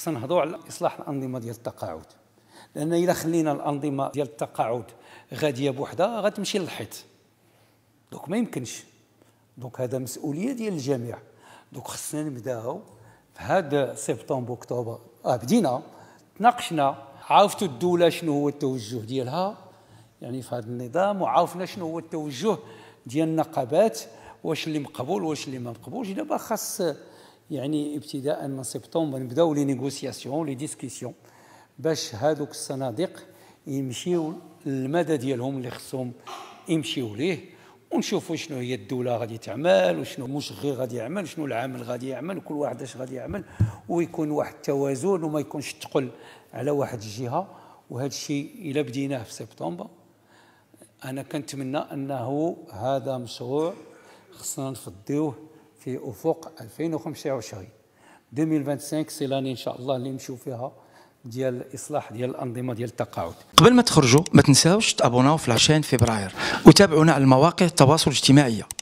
خصنا نهضروا على اصلاح الانظمه ديال التقاعد لان الا خلينا الانظمه ديال التقاعد غاديه بوحدها غتمشي للحيط دوك ما يمكنش دوك هذا مسؤوليه ديال الجميع دوك خصنا نبداو في هذا سبتمبر اكتوبر اه بدينا تناقشنا عرفتوا الدوله شنو هو التوجه ديالها يعني في هذا النظام وعرفنا شنو هو التوجه ديال النقابات واش اللي مقبول واش اللي ما مقبولش دابا خاص يعني ابتداء من سبتمبر نبداو لي نيغوسياسيون لي ديسكسيون باش هذوك الصناديق يمشيو المدى ديالهم اللي خصهم يمشيو ليه ونشوفوا شنو هي الدوله غادي تعمل وشنو المشغل غادي يعمل شنو العامل غادي يعمل وكل واحد اش غادي يعمل ويكون واحد التوازن وما يكونش تقل على واحد الجهه وهذا الشيء الا بديناه في سبتمبر انا كنتمنى انه هذا مشروع خصنا نفضيوه في افق 2025 2025 سي لاني ان شاء الله اللي نمشيو فيها ديال الاصلاح ديال الانظمه ديال التقاعد قبل ما تخرجوا ما تنساوش تابوناو في لاشين فبراير وتابعونا على المواقع التواصل الاجتماعي